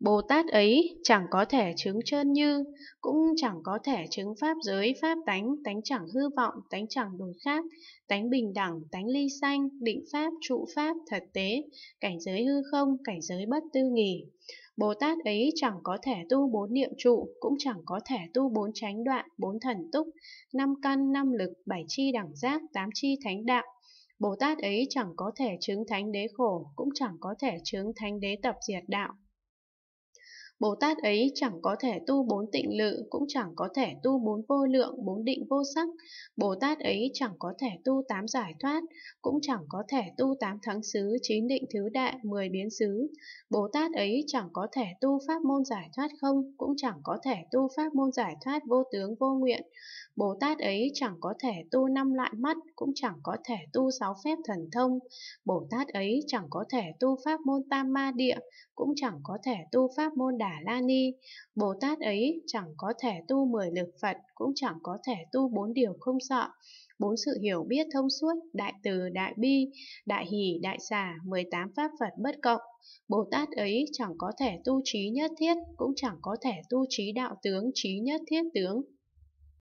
Bồ Tát ấy chẳng có thể chứng chân như, cũng chẳng có thể chứng pháp giới, pháp tánh, tánh chẳng hư vọng, tánh chẳng đổi khác, tánh bình đẳng, tánh ly sanh, định pháp, trụ pháp, thật tế, cảnh giới hư không, cảnh giới bất tư nghỉ. Bồ Tát ấy chẳng có thể tu bốn niệm trụ, cũng chẳng có thể tu bốn chánh đoạn, bốn thần túc, năm căn, năm lực, bảy chi đẳng giác, tám chi thánh đạo, Bồ Tát ấy chẳng có thể chứng thánh đế khổ, cũng chẳng có thể chứng thánh đế tập diệt đạo. Bồ Tát ấy chẳng có thể tu bốn tịnh lự, cũng chẳng có thể tu bốn vô lượng, bốn định vô sắc. Bồ Tát ấy chẳng có thể tu tám giải thoát, cũng chẳng có thể tu tám thắng xứ, chín định thứ đại, mười biến xứ. Bồ Tát ấy chẳng có thể tu pháp môn giải thoát không, cũng chẳng có thể tu pháp môn giải thoát vô tướng vô nguyện. Bồ Tát ấy chẳng có thể tu năm loại mắt, cũng chẳng có thể tu sáu phép thần thông. Bồ Tát ấy chẳng có thể tu pháp môn tam ma địa, cũng chẳng có thể tu pháp môn đà đà la ni bồ tát ấy chẳng có thể tu mười lực phật cũng chẳng có thể tu bốn điều không sợ bốn sự hiểu biết thông suốt đại từ đại bi đại hỷ đại xả 18 pháp phật bất cộng bồ tát ấy chẳng có thể tu trí nhất thiết cũng chẳng có thể tu trí đạo tướng trí nhất thiết tướng